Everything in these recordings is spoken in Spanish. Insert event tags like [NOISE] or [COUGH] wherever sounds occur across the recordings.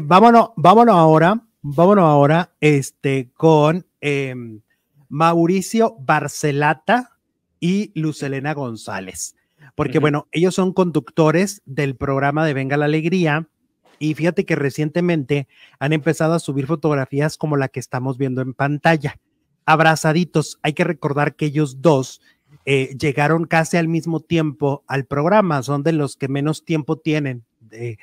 vámonos, vámonos ahora, vámonos ahora este, con em, Mauricio Barcelata y Lucelena González. Porque bueno, ellos son conductores del programa de Venga la Alegría y fíjate que recientemente han empezado a subir fotografías como la que estamos viendo en pantalla, abrazaditos. Hay que recordar que ellos dos eh, llegaron casi al mismo tiempo al programa, son de los que menos tiempo tienen eh,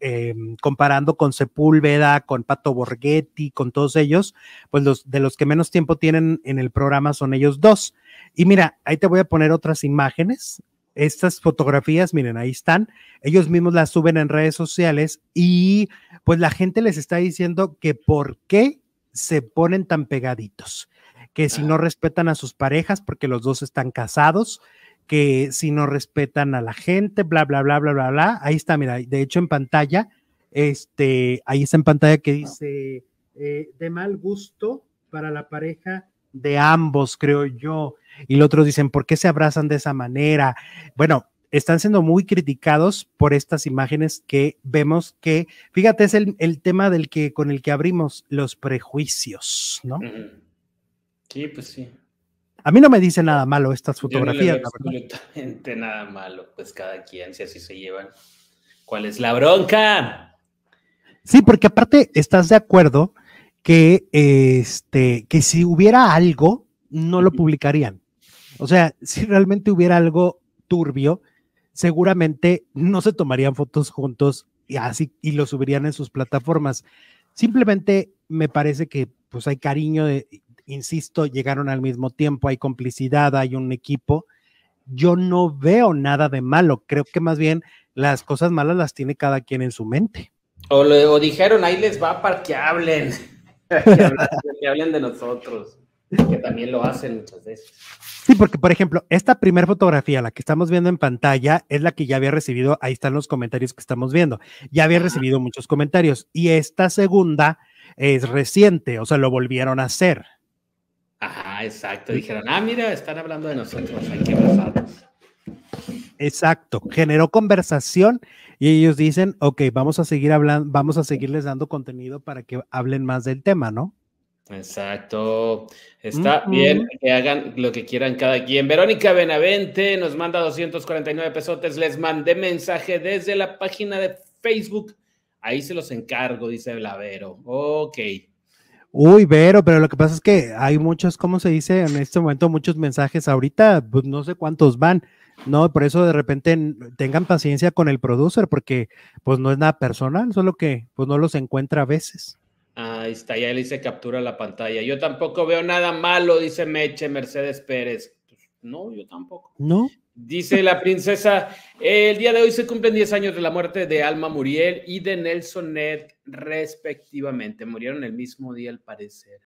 em, comparando con Sepúlveda, con Pato Borghetti, con todos ellos, pues de los que menos tiempo tienen en el programa son ellos dos. Y mira, ahí te voy a poner otras imágenes. Estas fotografías, miren, ahí están. Ellos mismos las suben en redes sociales y pues la gente les está diciendo que por qué se ponen tan pegaditos, que si ah. no respetan a sus parejas porque los dos están casados, que si no respetan a la gente, bla, bla, bla, bla, bla, bla. Ahí está, mira, de hecho en pantalla, este, ahí está en pantalla que dice eh, de mal gusto para la pareja de ambos, creo yo. Y los otros dicen, ¿por qué se abrazan de esa manera? Bueno, están siendo muy criticados por estas imágenes que vemos que, fíjate, es el, tema del que, con el que abrimos los prejuicios, ¿no? Sí, pues sí. A mí no me dice nada malo estas fotografías. absolutamente nada malo, pues cada quien, si así se llevan. ¿Cuál es la bronca? Sí, porque aparte estás de acuerdo que, este, que si hubiera algo, no lo publicarían. O sea, [LAUGHS] si realmente hubiera algo turbio, seguramente no se tomarían fotos juntos y así y lo subirían en sus plataformas. Simplemente me parece que pues hay cariño de, insisto, llegaron al mismo tiempo, hay complicidad, hay un equipo. Yo no veo nada de malo, creo que más bien las cosas malas las tiene cada quien en su mente. O, le, dijeron, ahí les va para que hablen, [LAUGHS] que hablen, que hablen de nosotros, que también lo hacen muchas veces. Sí, porque por ejemplo, esta primera fotografía, la que estamos viendo en pantalla, es la que ya había recibido, ahí están los comentarios que estamos viendo, ya había recibido muchos comentarios y esta segunda es reciente, o sea, lo volvieron a hacer. Ajá, exacto. Dijeron, ah, mira, están hablando de nosotros, hay que Exacto, generó conversación y ellos dicen, ok, vamos a seguir hablando, vamos a seguirles dando contenido para que hablen más del tema, ¿no? Exacto. Está bien que hagan lo que quieran cada quien. Verónica Benavente nos manda 249 pesotes. Les mandé mensaje desde la página de Facebook. Ahí se los encargo, dice Blavero. Ok. Uy, Vero, pero lo que pasa es que hay muchos, ¿cómo se dice? En este momento muchos mensajes ahorita, pues no sé cuántos van, ¿no? Por eso de repente tengan paciencia con el producer, porque pues no es nada personal, solo que pues no los encuentra a veces. Ahí está, ya le dice captura la pantalla. Yo tampoco veo nada malo, dice Meche Mercedes Pérez. Pues, no, yo tampoco. No. Dice la princesa, el día de hoy se cumplen 10 años de la muerte de Alma Muriel y de Nelson Ned, respectivamente. Murieron el mismo día, al parecer.